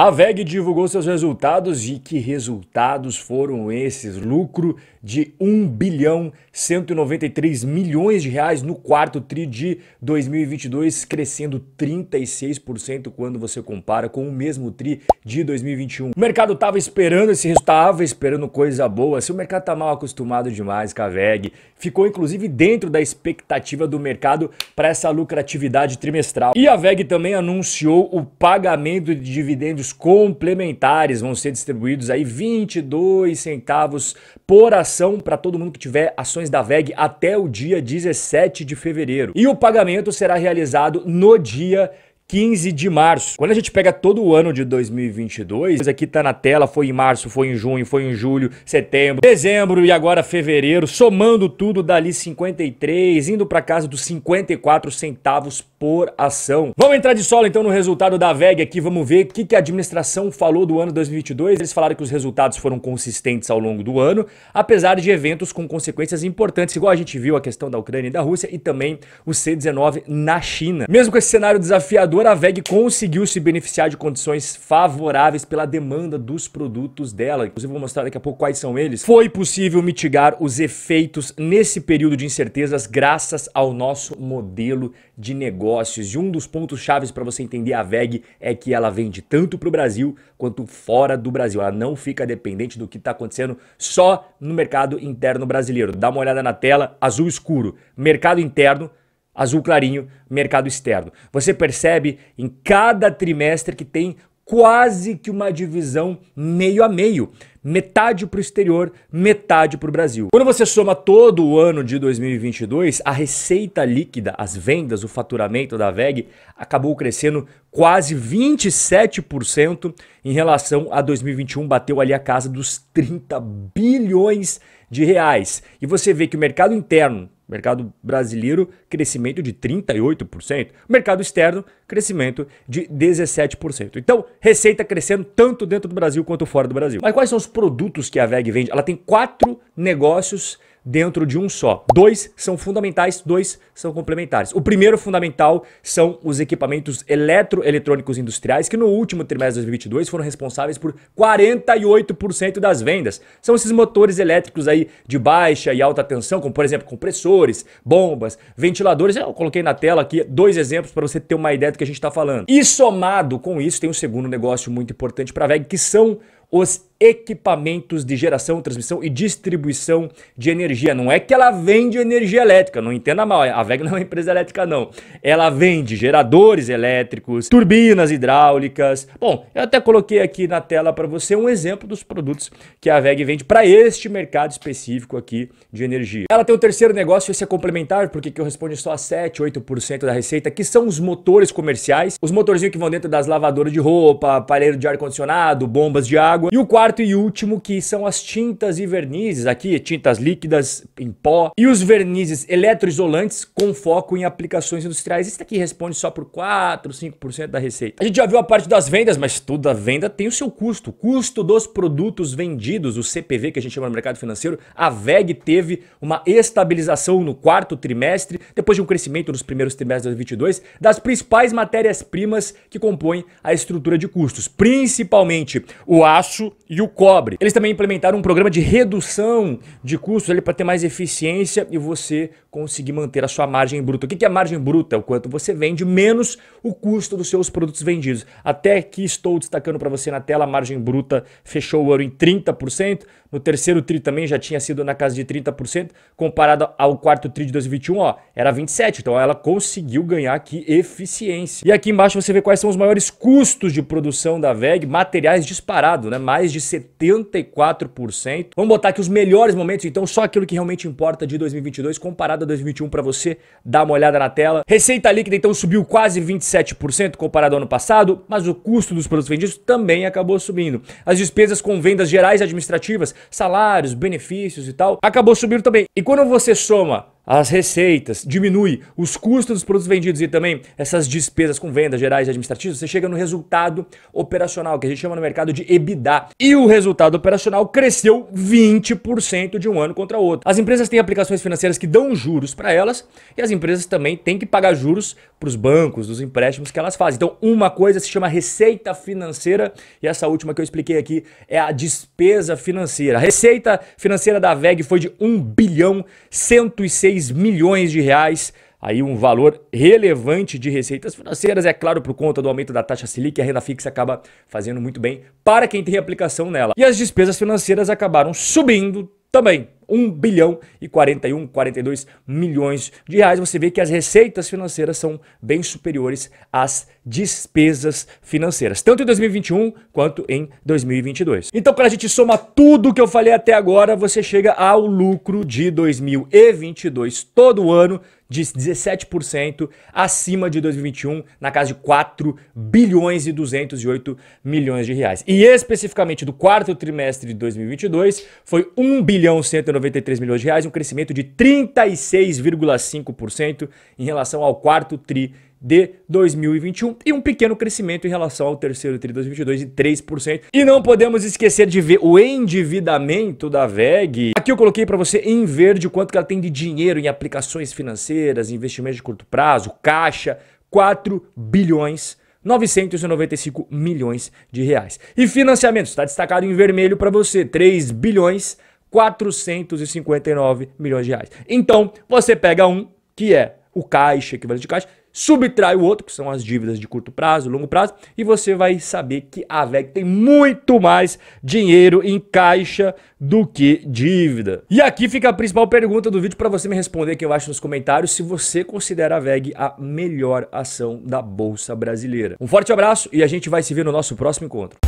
A VEG divulgou seus resultados e que resultados foram esses? Lucro de 1 bilhão 193 milhões de reais no quarto tri de 2022, crescendo 36% quando você compara com o mesmo tri de 2021. O mercado estava esperando esse resultado, estava esperando coisa boa. Se o mercado está mal acostumado demais com a VEG, ficou inclusive dentro da expectativa do mercado para essa lucratividade trimestral. E a VEG também anunciou o pagamento de dividendos complementares vão ser distribuídos aí 22 centavos por ação para todo mundo que tiver ações da VEG até o dia 17 de fevereiro. E o pagamento será realizado no dia 15 de março. Quando a gente pega todo o ano de 2022, aqui tá na tela, foi em março, foi em junho, foi em julho, setembro, dezembro e agora fevereiro, somando tudo dali 53, indo para casa dos 54 centavos por ação. Vamos entrar de solo então no resultado da VEG aqui, vamos ver o que, que a administração falou do ano 2022. Eles falaram que os resultados foram consistentes ao longo do ano, apesar de eventos com consequências importantes, igual a gente viu a questão da Ucrânia e da Rússia e também o C-19 na China. Mesmo com esse cenário desafiador, a VEG conseguiu se beneficiar de condições favoráveis pela demanda dos produtos dela. Inclusive, vou mostrar daqui a pouco quais são eles. Foi possível mitigar os efeitos nesse período de incertezas graças ao nosso modelo de negócios. E um dos pontos chaves para você entender a VEG é que ela vende tanto para o Brasil quanto fora do Brasil. Ela não fica dependente do que está acontecendo só no mercado interno brasileiro. Dá uma olhada na tela, azul escuro. Mercado interno azul clarinho, mercado externo. Você percebe em cada trimestre que tem quase que uma divisão meio a meio. Metade para o exterior, metade para o Brasil. Quando você soma todo o ano de 2022, a receita líquida, as vendas, o faturamento da VEG acabou crescendo quase 27% em relação a 2021, bateu ali a casa dos 30 bilhões de reais. E você vê que o mercado interno Mercado brasileiro, crescimento de 38%. Mercado externo, crescimento de 17%. Então, receita crescendo tanto dentro do Brasil quanto fora do Brasil. Mas quais são os produtos que a VEG vende? Ela tem quatro negócios dentro de um só. Dois são fundamentais, dois são complementares. O primeiro fundamental são os equipamentos eletroeletrônicos industriais, que no último trimestre de 2022 foram responsáveis por 48% das vendas. São esses motores elétricos aí de baixa e alta tensão, como por exemplo compressores, bombas, ventiladores. Eu coloquei na tela aqui dois exemplos para você ter uma ideia do que a gente está falando. E somado com isso, tem um segundo negócio muito importante para a VEG, que são os equipamentos de geração, transmissão e distribuição de energia. Não é que ela vende energia elétrica, não entenda mal, a VEG não é uma empresa elétrica não. Ela vende geradores elétricos, turbinas hidráulicas. Bom, eu até coloquei aqui na tela para você um exemplo dos produtos que a VEG vende para este mercado específico aqui de energia. Ela tem um terceiro negócio, esse é complementar, porque corresponde só a 7, 8% da receita, que são os motores comerciais, os motorzinhos que vão dentro das lavadoras de roupa, aparelho de ar-condicionado, bombas de água, água. E o quarto e último, que são as tintas e vernizes, aqui tintas líquidas em pó e os vernizes eletroisolantes com foco em aplicações industriais. Isso aqui responde só por 4, 5% da receita. A gente já viu a parte das vendas, mas toda venda tem o seu custo. O custo dos produtos vendidos, o CPV que a gente chama no mercado financeiro, a VEG teve uma estabilização no quarto trimestre, depois de um crescimento nos primeiros trimestres de 2022, das principais matérias-primas que compõem a estrutura de custos, principalmente o aço aço e o cobre. Eles também implementaram um programa de redução de custos para ter mais eficiência e você conseguir manter a sua margem bruta. O que é margem bruta? É o quanto você vende menos o custo dos seus produtos vendidos. Até que estou destacando para você na tela, a margem bruta fechou o ano em 30%, no terceiro tri também já tinha sido na casa de 30%, comparado ao quarto tri de 2021, ó, era 27, então ela conseguiu ganhar aqui eficiência. E aqui embaixo você vê quais são os maiores custos de produção da VEG, materiais disparado, né? né? mais de 74%. Vamos botar aqui os melhores momentos, então só aquilo que realmente importa de 2022 comparado a 2021 para você dar uma olhada na tela. Receita líquida então subiu quase 27% comparado ao ano passado, mas o custo dos produtos vendidos também acabou subindo. As despesas com vendas gerais e administrativas, salários, benefícios e tal, acabou subindo também. E quando você soma as receitas, diminui os custos dos produtos vendidos e também essas despesas com vendas gerais e administrativas, você chega no resultado operacional, que a gente chama no mercado de EBITDA. E o resultado operacional cresceu 20% de um ano contra o outro. As empresas têm aplicações financeiras que dão juros para elas e as empresas também têm que pagar juros para os bancos, dos empréstimos que elas fazem. Então, uma coisa se chama receita financeira e essa última que eu expliquei aqui é a despesa financeira. A receita financeira da VEG foi de 1 bilhão 106 3 milhões de reais aí um valor relevante de receitas financeiras, é claro, por conta do aumento da taxa Selic, a renda fixa acaba fazendo muito bem para quem tem aplicação nela. E as despesas financeiras acabaram subindo também. 1 bilhão e 41, 42 milhões de reais. Você vê que as receitas financeiras são bem superiores às despesas financeiras, tanto em 2021 quanto em 2022. Então, quando a gente soma tudo que eu falei até agora, você chega ao lucro de 2022 todo ano de 17% acima de 2021, na casa de 4 bilhões e 208 milhões de reais. E especificamente do quarto trimestre de 2022, foi 1 bilhão 190 193 milhões de reais, um crescimento de 36,5% em relação ao quarto tri de 2021 e um pequeno crescimento em relação ao terceiro tri de 2022 de 3%. E não podemos esquecer de ver o endividamento da VEG. Aqui eu coloquei para você em verde o quanto que ela tem de dinheiro em aplicações financeiras, investimentos de curto prazo, caixa, 4 bilhões 995 milhões de reais. E financiamentos está destacado em vermelho para você, 3 bilhões 459 milhões de reais. Então, você pega um, que é o caixa, equivalente de caixa, subtrai o outro, que são as dívidas de curto prazo, longo prazo, e você vai saber que a VEG tem muito mais dinheiro em caixa do que dívida. E aqui fica a principal pergunta do vídeo para você me responder aqui embaixo nos comentários se você considera a VEG a melhor ação da Bolsa Brasileira. Um forte abraço e a gente vai se ver no nosso próximo encontro.